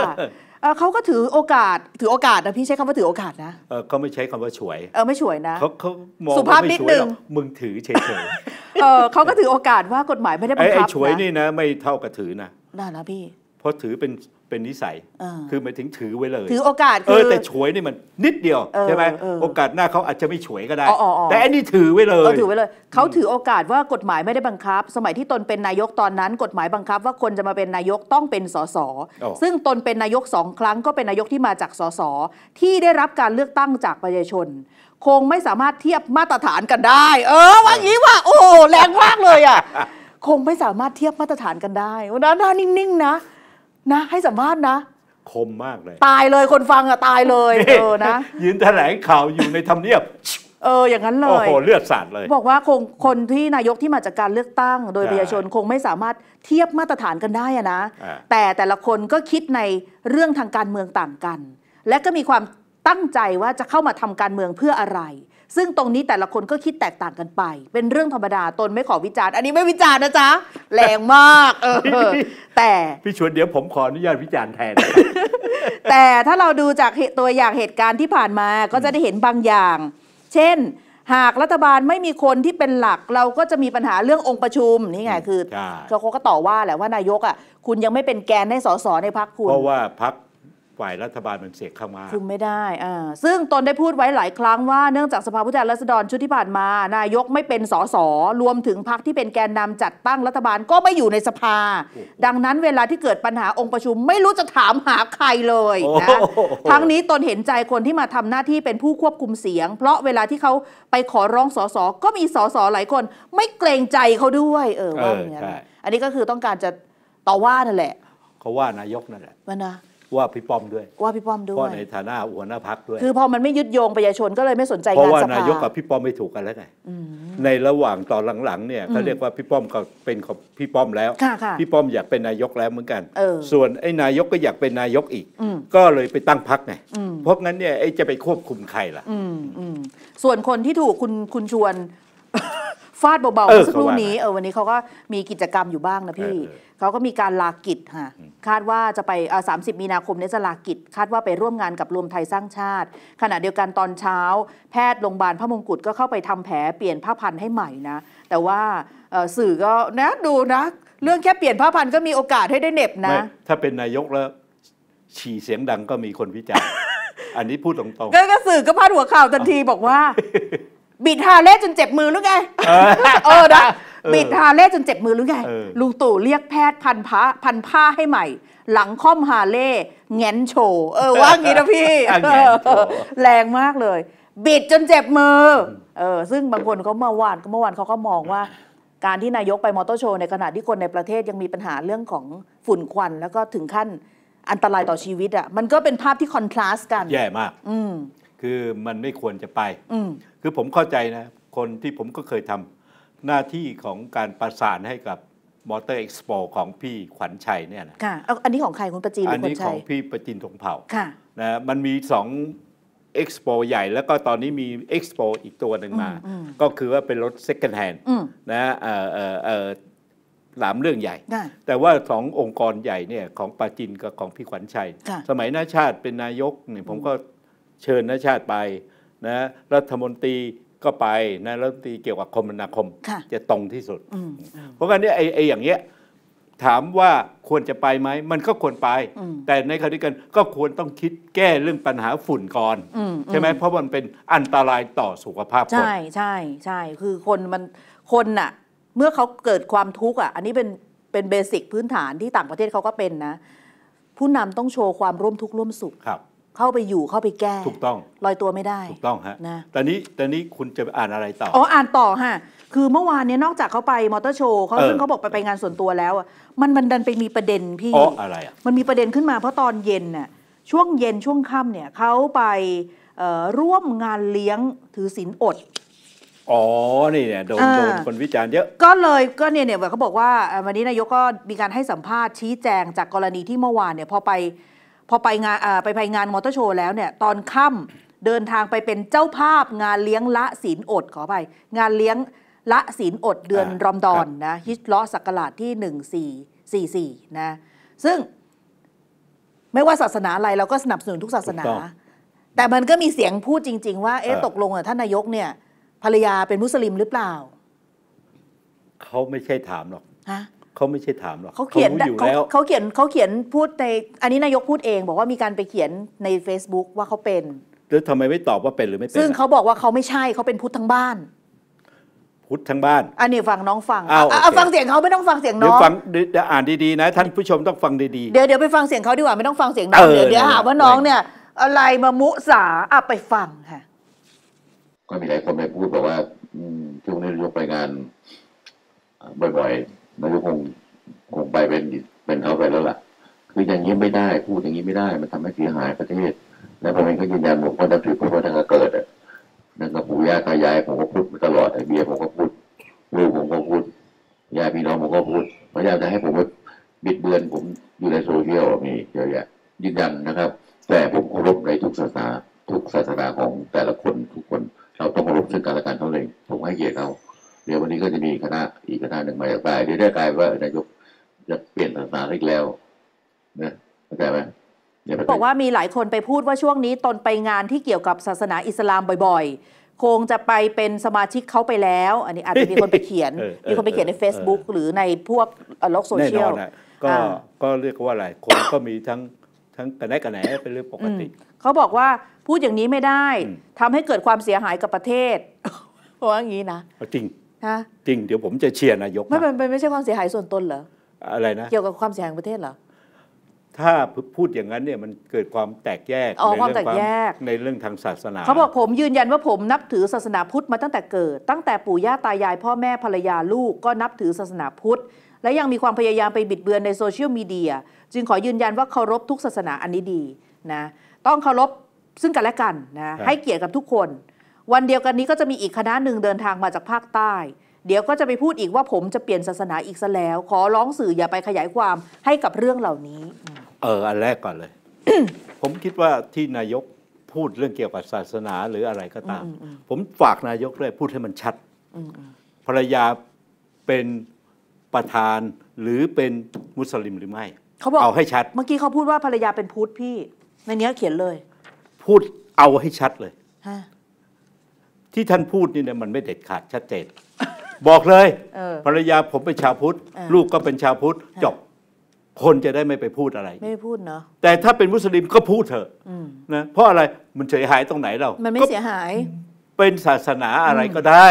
เขาก็ถือโอกาสถือโอกาสนะพี่ใช้คำว่าถือโอกาสนะเขาไม่ใช้คำว่าฉวยเออไม่ฉวยนะเขาเขามองสุภาพนิดนึงมึงถือเฉยๆเออเขาก็ถือโอกาสว่ากฎหมายไม่ได้บังคับนะไอ้ฉวยนี่นะไม่เท่ากับถือนะน่านะพี่เพราะถือเป็นเป็นนิสัย คือหมายถึงถือไว้เลย ถือโอกาสเออแต่ฉวยนี่มันนิดเดียวใช่ไหมโอกาสหน้าเขาอาจจะไม่ฉวยก็ได้แต่อันนี้ถือไว้เลยเถือไว้เลยเขาถือโอกาสว่ากฎหมายไม่ได้บังคับ สมัยที่ตนเป็นนายกตอนนั้น กฎหมายบังคับว่าคนจะมาเป็นนายกต้องเป็นสสซึ่งตนเป็นนายกสองครั้งก็เป็นนายกที่มาจากสสที่ได้รับการเลือกตั้งจากประชาชน คงไม่สามารถเทียบมาตรฐานกันได้ เออว่างี้ว่า โอ้แรงมากเลยอ่ะคงไม่สามารถเทียบมาตรฐานกันได้วันนั้นนิ่งๆนะนะให้สัมภาษณ์นะ คมมากเลย ตายเลยคนฟังอะตายเลย เออนะยืนแถลงข่าวอยู่ในทำเนียบเอออย่างนั้นเลยโอ้โหเลือดสาดเลย บอกว่าคงคนที่นายกที่มาจากการเลือกตั้ง โดยประชาชนคงไม่สามารถเทียบมาตรฐานกันได้อะนะแต่แต่ละคนก็คิดในเรื่องทางการเมืองต่างกัน และก็มีความตั้งใจว่าจะเข้ามาทำการเมืองเพื่ออะไรซึ่งตรงนี้แต่ละคนก็คิดแตกต่างกันไป เป็นเรื่องธรรมดาตนไม่ขอวิจารณ์ อันนี้ไม่วิจารณ์นะจ๊ะ แรงมาก เออ แต่ พี่ชวนเดี๋ยวผมขออนุญาตวิจารณ์แทน แต่ถ้าเราดูจากตัวอย่างเหตุการณ์ที่ผ่านมาก็จะได้เห็นบางอย่าง เช่น หากรัฐบาลไม่มีคนที่เป็นหลักเราก็จะมีปัญหาเรื่ององค์ประชุม นี่ไง คือเขาก็ต่อว่าแหละว่านายกอ่ะ คุณยังไม่เป็นแกนให้สสในพักคุณ เพราะว่าพักฝ่าย รัฐบาลมันเสีเข้ามาคุมไม่ได้ อ่า ซึ่งตนได้พูดไว้หลายครั้งว่าเนื่องจากสภาผู้แทนราษฎรชุดที่ผ่านมา นายกไม่เป็นสสรวมถึงพรรคที่เป็นแกนนำจัดตั้งรัฐบาลก็ไม่อยู่ในสภา ดังนั้นเวลาที่เกิดปัญหาองค์ประชุมไม่รู้จะถามหาใครเลยนะทั้งนี้ตนเห็นใจคนที่มาทำหน้าที่เป็นผู้ควบคุมเสียง เพราะเวลาที่เขาไปขอร้องสสก็มีสสหลายคนไม่เกรงใจเขาด้วย เออว่าอย่างนี้อันนี้ก็คือต้องการจะต่อว่านั่นแหละเขาว่านายกนั่นแหละว่านะว่าพี่ป้อมด้วย ว่าพี่ป้อมด้วยเพราะในฐานะหัวหน้าพักด้วยคือพอมันไม่ยึดโยงประชาชนก็เลยไม่สนใจาาสภเพราะว่านายกกับพี่ป้อมไม่ถูกกันแล้วไงในระหว่างตอนหลังๆเนี่ยเขาเรียกว่าพี่ป้อมก็เป็นของพี่ป้อมแล้วพี่ป้อมอยากเป็นนายกแล้วเหมือนกันส่วนไอ้นายกก็อยากเป็นนายกอีกก็เลยไปตั้งพักไงเพราะงั้นเนี่ยไอ้จะไปควบคุมใครล่ะส่วนคนที่ถูกคุณคุณชวนฟาดเบาๆสักครู่นี้เออวันนี้เขาก็มีกิจกรรมอยู่บ้างนะพี่เขาก็มีการลากิจค่ะคาดว่าจะไปสามสิบมีนาคมนี้จะลากิจ คาดว่าไปร่วมงานกับรวมไทยสร้างชาติ ขณะเดียวกันตอนเช้า แพทย์โรงพยาบาลพระมงกุฎก็เข้าไปทำแผลเปลี่ยนผ้าพันให้ใหม่นะ แต่ว่าสื่อก็นะดูนะ เรื่องแค่เปลี่ยนผ้าพันก็มีโอกาสให้ได้เน็บนะ ถ้าเป็นนายกแล้ว ฉี่เสียงดังก็มีคนวิจารณ์อันนี้พูดตรงๆก็สื่อก็พาดหัวข่าวทันที บอกว่าบิดฮาเล่จนเจ็บมือหรือไงเออนะบิดฮาเล่จนเจ็บมือหรือไงลุงตู่เรียกแพทย์พันผ้าพันผ้าให้ใหม่ หลังค่อมฮาเล่ แงนโชเออว่างี้นะพี่แรงมากเลย บิดจนเจ็บมือเออซึ่งบางคนเขาเมื่อวานเมื่อวานเขาก็มองว่า การที่นายกไปมอเตอร์โชว์ในขณะที่คนในประเทศยังมีปัญหาเรื่องของฝุ่นควันแล้วก็ถึงขั้นอันตรายต่อชีวิตอะ่ะมันก็เป็นภาพที่คอนทราสต์กันแย่มาก อืคือมันไม่ควรจะไปอืคือผมเข้าใจนะ คนที่ผมก็เคยทำหน้าที่ของการประสานให้กับมอเตอร์เอ็กซ์โปของพี่ขวัญชัยเนี่ยนะค่ะอันนี้ของใครคุณประจีนหรือคชัยอันนี้ของพี่ประจินทงเผ่าค่ะนะมันมีสองเอ็กซ์โปใหญ่แล้วก็ตอนนี้มีเอ็กซ์โปอีกตัวหนึ่งมา ก็คือว่าเป็นรถเซ็ก e n แฮนด์นะเออเออเออหลามเรื่องใหญ่ แต่ว่าสององค์กรใหญ่เนี่ยของปาจินกับของพี่ขวัญชัย สมัยนาชาติเป็นนายกเนี่ยผมก็เชิญนาชาติไปนะรัฐมนตรีก็ไปนะรัฐมนตรีเกี่ยวกับคมนาคม จะตรงที่สุดเพราะงั้นเนี่ยไอ้ไอ้อย่างเงี้ยถามว่าควรจะไปไหม มันก็ควรไป แต่ในขณะเดียวกันก็ควรต้องคิดแก้เรื่องปัญหาฝุ่นก่อนใช่ไหมเพราะมันเป็นอันตรายต่อสุขภาพคนใช่ใช่ใช่คือคนมันคนน่ะ เมื่อเขาเกิดความทุกข์อ่ะ อันนี้เป็นเป็นเบสิกพื้นฐานที่ต่างประเทศเขาก็เป็นนะ ผู้นำต้องโชว์ความร่วมทุกข์ร่วมสุขครับเข้าไปอยู่เข้าไปแก้ถูกต้องลอยตัวไม่ได้ถูกต้องฮะนะตอนนี้ตอนนี้คุณจะอ่านอะไรต่ออ๋ออ่านต่อฮะคือเมื่อวานเนี้ยนอกจากเขาไปมอเตอร์โชว์เขาซึ่งเขาบอกไปไปงานส่วนตัวแล้วมันมันดันไปมีประเด็นพี่อ๋ออะไรอ่ะมันมีประเด็นขึ้นมาเพราะตอนเย็นน่ะช่วงเย็นช่วงค่ำเนี่ยเขาไปร่วมงานเลี้ยงถือศีลอดอ๋อนี่เนี่ยโดนโดนคนวิจารณ์เยอะก็เลยก็เนี่ยเนี่ยเขาบอกว่าวันนี้นายกก็มีการให้สัมภาษณ์ชี้แจงจากกรณีที่เมื่อวานเนี่ยพอไปพอไปงานไปไปงานมอเตอร์โชว์แล้วเนี่ย ตอนค่ำเดินทางไปเป็นเจ้าภาพงานเลี้ยงละศีลอด ขอไป งานเลี้ยงละศีลอดเดือนรอมดอนนะ ฮิจลอสักราชที่ 1444 นะ ซึ่งไม่ว่าศาสนาอะไร เราก็สนับสนุนทุกศาสนา แต่มันก็มีเสียงพูดจริง ๆ ว่า เอ๊ะตกลงอ่ะท่านนายกเนี่ยภรรยาเป็นมุสลิมหรือเปล่า เขาไม่ใช่ถามหรอกเขาไม่ใช่ถามหรอกเขาเขียนอยู่แล้วเขาเขียนเขาเขียนพูดในอันนี้นายกพูดเองบอกว่ามีการไปเขียนใน Facebook ว่าเขาเป็นแล้วทำไมไม่ตอบว่าเป็นหรือไม่เป็นซึ่งเขาบอกว่าเขาไม่ใช่เขาเป็นพุทธทั้งบ้านพุทธทั้งบ้านอันนี้ฟังน้องฟังเอาฟังเสียงเขาไม่ต้องฟังเสียงน้องเดี๋ยวฟังเดี๋ยวอ่านดีๆนะท่านผู้ชมต้องฟังดีๆเดี๋ยวเดี๋ยวไปฟังเสียงเขาดีกว่าไม่ต้องฟังเสียงน้องเดี๋ยวเดี๋ยวหาว่าน้องเนี่ย อะไรมามุสาอ่ะไปฟังค่ะก็มีหลายคนไปพูดบอกว่าช่วงนี้ยกไปงานบ่อยๆมันก็คงคงไปเป็นเป็นเขาไปแล้วล่ะ คืออย่างนี้ไม่ได้พูดอย่างนี้ไม่ได้ มันทำให้เสียหายประเทศและประเด็นก็ยืนยันบอกว่านับถือพระพุทงเกิดอ่ะนั่นก็ปู่ย่าตายายผมก็พูดมตลอดไอเบียผมก็พูดลูกผมก็พูดยายพี่น้องผมก็พูดพยายามจะให้ผมบิดเบือนผมอยู่ในโซเชียลมีเยอะแยะยืนยันนะครับ แต่ผมเคารพในทุกศาสนาทุกศาสนาของแต่ละคนทุกคน เราต้องเคารพซึ่งกันและกันเท่านั้นผมให้เกียรติเขาเดี๋ยววันนี้ก็จะมีคณะอีกคณะหนึ่งมาจากไปเดี๋ยวได้กลายว่านายกจะเปลี่ยนศาสนาอีกแล้วนะเข้าใจไหมบอกว่ามีหลายคนไปพูดว่าช่วงนี้ตนไปงานที่เกี่ยวกับศาสนาอิสลามบ่อย ๆ คงจะไปเป็นสมาชิกเขาไปแล้ว อันนี้อาจจะมีคนไปเขียน มีคนไปเขียนใน Facebook หรือในพวกโลกโซเชียลก็ก็เรียกว่าหลายคนก็มีทั้งทั้งกระแนกระแหนเป็นเรื่องปกติเขาบอกว่าพูดอย่างนี้ไม่ได้ ทำให้เกิดความเสียหายกับประเทศเพราะว่างี้นะจริงฮะจริงเดี๋ยวผมจะเชียร์นายกไม่เป็นไม่ใช่ความเสียหายส่วนตนเหรอ อะไรนะ เกี่ยวกับความเสียหายประเทศเหรอถ้าพูดอย่างนั้นเนี่ยมันเกิดความแตกแยกในเรื่องความในเรื่องทางศาสนา เขาบอกผมยืนยันว่าผมนับถือศาสนาพุทธมาตั้งแต่เกิดตั้งแต่ปู่ย่าตายายพ่อแม่ภรรยาลูกก็นับถือศาสนาพุทธ และยังมีความพยายามไปบิดเบือนในโซเชียลมีเดียจึงขอยืนยันว่าเคารพทุกศาสนาอันนี้ดีนะต้องเคารพซึ่งกันและกันนะให้เกียรติกับทุกคนวันเดียวกันนี้ก็จะมีอีกคณะหนึ่งเดินทางมาจากภาคใต้ เดี๋ยวก็จะไปพูดอีกว่าผมจะเปลี่ยนศาสนาอีกซะแล้ว ขอร้องสื่ออย่าไปขยายความให้กับเรื่องเหล่านี้ เออ อันแรกก่อนเลย ผมคิดว่าที่นายกพูดเรื่องเกี่ยวกับศาสนาหรืออะไรก็ตาม ผมฝากนายกด้วยพูดให้มันชัด ภรรยาเป็นประธานหรือเป็นมุสลิมหรือไม่เขาบอก เอาให้ชัด เมื่อกี้เขาพูดว่าภรรยาเป็นพุทธพี่ ในนี้เขียนเลย พูดเอาให้ชัดเลยที่ท่านพูดนี่เนี่ยมันไม่เด็ดขาดชัดเจนบอกเลยเออภรรยาผมเป็นชาวพุทธ ลูกก็เป็นชาวพุทธจบคนจะได้ไม่ไปพูดอะไร ไม่พูดเนาะแต่ถ้าเป็นมุสลิมก็พูดเถอะนะเพราะอะไรมันเฉยหายตรงไหนเรามันไม่เสียหาย เป็นศาสนาอะไรก็ได้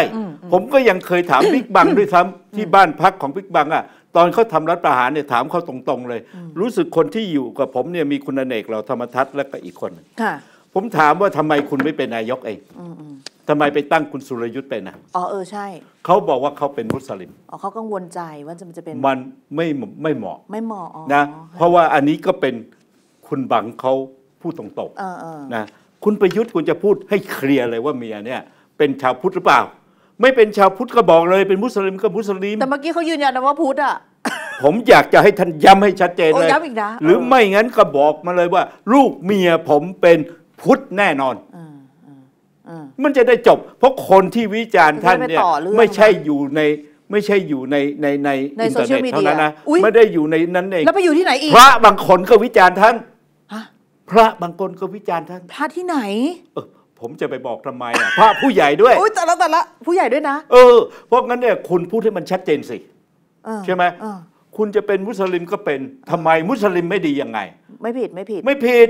ผมก็ยังเคยถามบิ๊กบังด้วยซ้ำที่บ้านพักของบิ๊กบังอ่ะตอนเขาทำรัฐประหารเนี่ยถามเขาตรง ๆเลย รู้สึกคนที่อยู่กับผมเนี่ยมีคุณอเนกเราธรรมทัศน์และก็อีกคนค่ะผมถามว่าทำไมคุณไม่เป็นนายกเองทำไมไปตั้งคุณสุรยุทธ์เป็นนะอ๋อเออใช่เขาบอกว่าเขาเป็นมุสลิมอ๋อเขากังวลใจว่าจะมันจะเป็นมันไม่ไม่เหมาะไม่เหมาะนะเพราะว่าอันนี้ก็เป็นคุณบังเขาพูดตรงๆนะคุณประยุทธ์คุณจะพูดให้เคลียร์เลยว่าเมียเนี่ย เป็นชาวพุทธหรือเปล่า ไม่เป็นชาวพุทธก็บอกเลยเป็นมุสลิมก็มุสลิมแต่เมื่อกี้เขายืนยันนะว่าพุทธอ่ะผมอยากจะให้ท่านย้ำให้ชัดเจนเลยหรือไม่งั้นก็บอกมาเลยว่า ลูกเมียผมเป็นพุทธแน่นอนมันจะได้จบ เพราะคนที่วิจารณ์ท่านเนี่ยไม่ใช่อยู่ในไม่ใช่อยู่ในในในอินเทอร์เน็ตเท่านั้นนะไม่ได้อยู่ในนั้นเองแล้วไปอยู่ที่ไหนอีกพระบางคนก็วิจารณ์ท่านพระบางคนก็วิจารณ์ท่านพระที่ไหน เออผมจะไปบอกทำไมอ่ะพระผู้ใหญ่ด้วยโอ้ยแต่ละแต่ละผู้ใหญ่ด้วยนะ เออเพราะงั้นเนี่ยคุณพูดให้มันชัดเจนสิใช่ไหมคุณจะเป็นมุสลิมก็เป็นทำไมมุสลิมไม่ดียังไง ไม่ผิดไม่ผิดไม่ผิด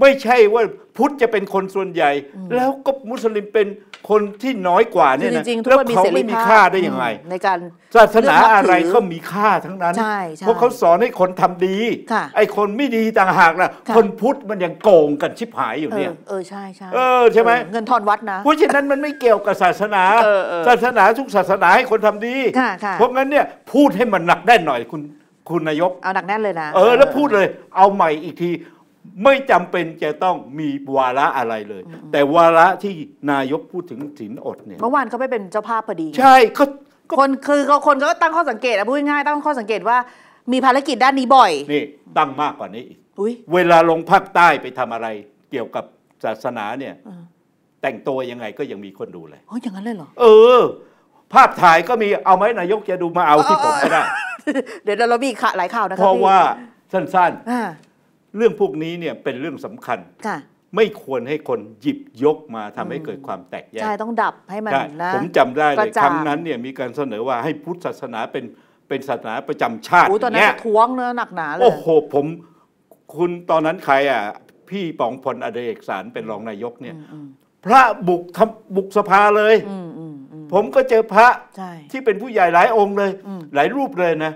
ไม่ใช่ว่าพุทธจะเป็นคนส่วนใหญ่ แล้วก็มุสลิมเป็นคนที่น้อยกว่าเนี่ยนะแล้วเขาไม่มีค่าได้ยังไงในการศาสนาอะไรก็มีค่าทั้งนั้นเพราะเขาสอนให้คนทำดีไอ้คนไม่ดีต่างหากนะคนพุทธมันยังโกงกันชิบหายอยู่เนี่ยเออใช่ใช่เออใช่ไหมเงินทอนวัดนะเพราะฉะนั้นมันไม่เกี่ยวกับศาสนา ศาสนาทุกศาสนาให้คนทำดี เพราะงั้นเนี่ยพูดให้มันหนักแน่นหน่อยคุณคุณนายกเอาหนักแน่นเลยนะเออแล้วพูดเลย เอาใหม่อีกทีไม่จำเป็นจะต้องมีวาระอะไรเลย แต่วาระที่นายกพูดถึงสินอดเนี่ยเมื่อวานเขาไม่เป็นเจ้าภาพพอดี ใช่เขาคนคือคนก็ตั้งข้อสังเกตอะพูดง่ายตั้งข้อสังเกตว่ามีภารกิจด้านนี้บ่อยนี่ตั้งมากกว่านี้อ้ยเวลาลงภาคใต้ไปทำอะไรเกี่ยวกับศาสนาเนี่ย แต่งตัวยังไงก็ยังมีคนดูเลยโอ้ยอย่างนั้นเลยเหรอเออภาพถ่ายก็มีเอาไหมนายกจะดูมาเอาที่ผมก็ได้เดี๋ยวเราบีขาหลายข่าวนะครับเพราะว่าสั้นๆเรื่องพวกนี้เนี่ยเป็นเรื่องสำคัญ ค่ะ ไม่ควรให้คนหยิบยกมาทำให้เกิดความแตกแยก ใช่ต้องดับให้มันนะ ผมจำได้เลยครั้งนั้นเนี่ยมีการเสนอว่าให้พุทธศาสนาเป็นเป็นศาสนาประจำชาติโอ้ตอนนั้นท้วงเนื้อหนักหนาเลย โอ้โหผมคุณตอนนั้นใครอ่ะพี่ปองพลอเดเอกสารเป็นรองนายกเนี่ยพระบุกทำบุกสภาเลย ผมก็เจอพระที่เป็นผู้ใหญ่หลายองค์เลย หลายรูปเลยนะ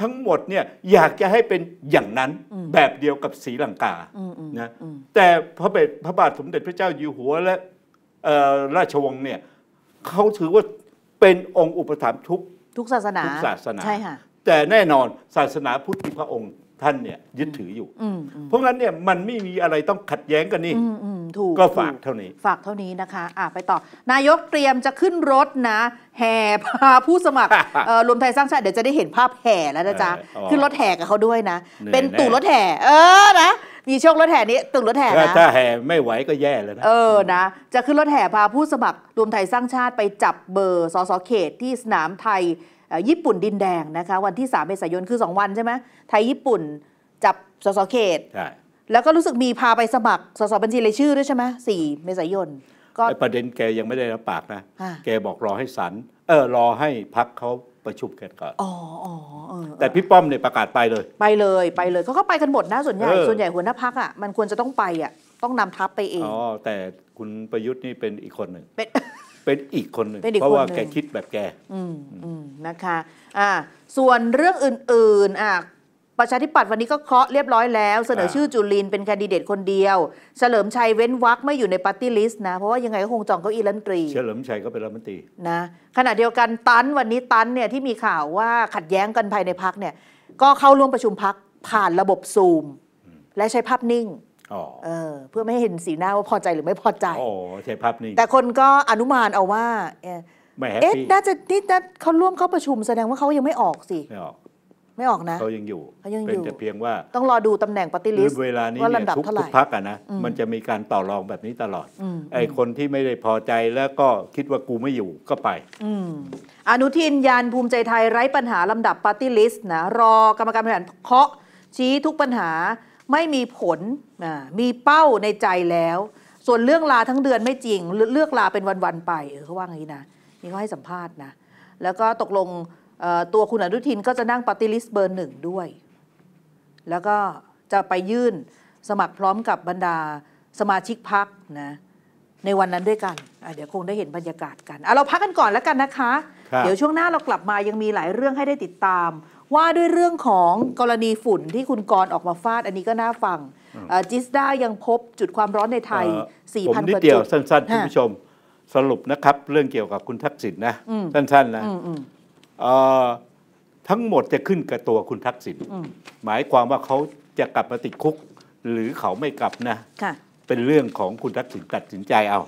ทั้งหมดเนี่ยอยากจะให้เป็นอย่างนั้นแบบเดียวกับสีลังกา นะ แต่พระาบพระบาทสมเด็จพระเจ้าอยู่หัวและราชวงศ์เนี่ยเขาถือว่าเป็นองค์อุปถัมภ์ทุกทุกศาสนา ทุกศาสนาใช่ค่ะ แต่แน่นอนศาสนาพุทธีพระองค์ท่านเนี่ยยึดถืออยู่ เพราะงั้นเนี่ยมันไม่มีอะไรต้องขัดแย้งกันนี่ถูกก็ฝากเท่านี้ ฝากเท่านี้นะคะ อ่ะไปต่อ นายกเตรียมจะขึ้นรถนะ แห่พาผู้สมัครรวมไทยสร้างชาติเดี๋ยวจะได้เห็นภาพแห่แล้วนะจ๊ะขึ้นรถแห่กับเขาด้วยนะ เป็นตู่รถแห่เออนะมีโชครถแห่นี้ตึงรถแห่นะถ้าแห่ไม่ไหวก็แย่เลยนะเออนะจะขึ้นรถแห่พาผู้สมัครรวมไทยสร้างชาติไปจับเบอร์สสเขตที่สนามไทยญี่ปุ่นดินแดงนะคะ วันที่ 3 เมษายนคือ 2 วันใช่ไหมไทยญี่ปุ่นจับสสเขตแล้วก็รู้สึกมีพาไปสมัคร สส บัญชีรายชื่อด้วยใช่ไหมสี่เมษายนก็ประเด็นแกยังไม่ได้รับปากนะ แกบอกรอให้สัน เออรอให้พักเขาประชุมกันก่อนอ๋ออ๋อแต่พี่ป้อมเนี่ยประกาศไปเลย ไปเลยไปเลยเขาก็ไปกันหมดนะ ส่วนใหญ่ส่วนใหญ่หัวหน้าพักอ่ะมันควรจะต้องไปอ่ะต้องนำทัพไปเองอ๋อแต่คุณประยุทธ์นี่เป็นอีกคนหนึ่งเป็นอีกคนหนึ่งเพราะว่าแกคิดแบบแก อืมนะคะ อ่าส่วนเรื่องอื่นๆอ่ะประชาธิปัตย์วันนี้ก็เคาะเรียบร้อยแล้วเสนออชื่อจุลินเป็นแคนดิเดตคนเดียวเฉลิมชัยเว้นวักไม่อยู่ในปาร์ตี้ลิสต์นะ เพราะว่ายังไงก็คงจองเก้าอี้รัฐมนตรีเฉลิมชัยก็เป็นรัฐมนตรี นะ ขณะเดียวกันตันวันนี้ตันเนี่ยที่มีข่าวว่าขัดแย้งกันภายในพักเนี่ยก็เข้าร่วมประชุมพักผ่านระบบซูม และใช้ภาพนิ่งเออเพื่อไม่ให้เห็นสีหน้าว่าพอใจหรือไม่พอใจ โอ้ใช่ภาพนี้ แต่คนก็อนุมานเอาว่าเอ๊ะน่าจะนี่น่เขาร่วมเข้าประชุมแสดงว่าเขายังไม่ออกสิ ไม่ออก ไม่ออกนะเขายังอยู่เขายังอยู่ เป็นแต่เพียงว่า ต้องรอดูตำแหน่งปฏิริษีเวลานี้เนี่ยทุกทุกพักอะนะ มันจะมีการต่อรองแบบนี้ตลอด ไอ้คนที่ไม่ได้พอใจแล้วก็คิดว่ากูไม่อยู่ก็ไปอนุทินยานภูมิใจไทยไร้ปัญหาลำดับปฏิริษีนะรอกรรมการบริหารเคาะชี้ทุกปัญหาไม่มีผล มีเป้าในใจแล้ว ส่วนเรื่องลาทั้งเดือนไม่จริง เลือกลาเป็นวันๆไปเออเขาว่างี้นะนี่เขาให้สัมภาษณ์นะ แล้วก็ตกลงตัวคุณอนุทินก็จะนั่งปฏิลิสเบอร์หนึ่งด้วย แล้วก็จะไปยื่นสมัครพร้อมกับบรรดาสมาชิกพักนะ ในวันนั้นด้วยกัน เดี๋ยวคงได้เห็นบรรยากาศกันเเราพักกันก่อนแล้วกันนะคะ เดี๋ยวช่วงหน้าเรากลับมา ยังมีหลายเรื่องให้ได้ติดตามว่าด้วยเรื่องของกรณีฝุ่นที่คุณกรออกมาฟาด อันนี้ก็น่าฟัง จิสดายังพบจุดความร้อนในไทย 4,000กว่าจุดผมนิดเดียวสั้นๆคุณผู้ชมสรุปนะครับ เรื่องเกี่ยวกับคุณทักษิณนะสั้น ๆ นะทั้งหมดจะขึ้นกับตัวคุณทักษิณหมายความว่าเขาจะกลับมาติดคุกหรือเขาไม่กลับนะ เป็นเรื่องของคุณทักษิณตัดสินใจเอา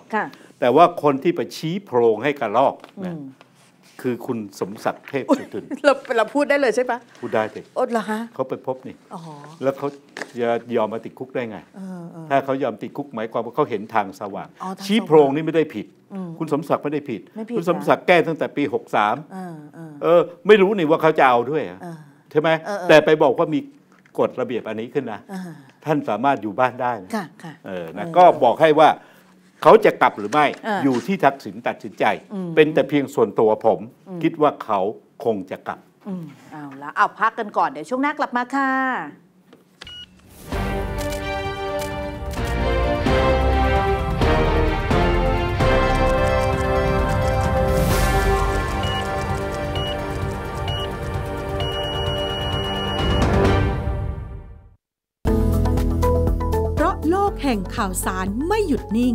แต่ว่าคนที่ไปชี้โพรงให้กระลอกนะคือคุณสมศักดิ์เทพสุทินเราเราพูดได้เลยใช่ปะพูดได้เลยอดเหรอฮะเขาไปพบนี่แล้วเขาจะยอมมาติดคุกได้ไงถ้าเขายอมติดคุกหมายความว่าเขาเห็นทางสว่าง ชี้โพรงนี่ไม่ได้ผิด คุณสมศักดิ์ไม่ได้ผิด คุณสมศักดิ์แก้ตั้งแต่ปีหกสามเออ ไม่รู้นี่ว่าเขาจะเอาด้วยใช่ไหมแต่ไปบอกว่ามีกฎระเบียบอันนี้ขึ้นนะท่านสามารถอยู่บ้านได้คค่่ะะเออนะก็บอกให้ว่าเขาจะกลับหรือไม่ออยู่ที่ทักษิณตัดสินใจ เป็นแต่เพียงส่วนตัวผม คิดว่าเขาคงจะกลับเอาละเอาพักกันก่อน เดี๋ยวช่วงหน้ากลับมาค่ะแห่งข่าวสารไม่หยุดนิ่ง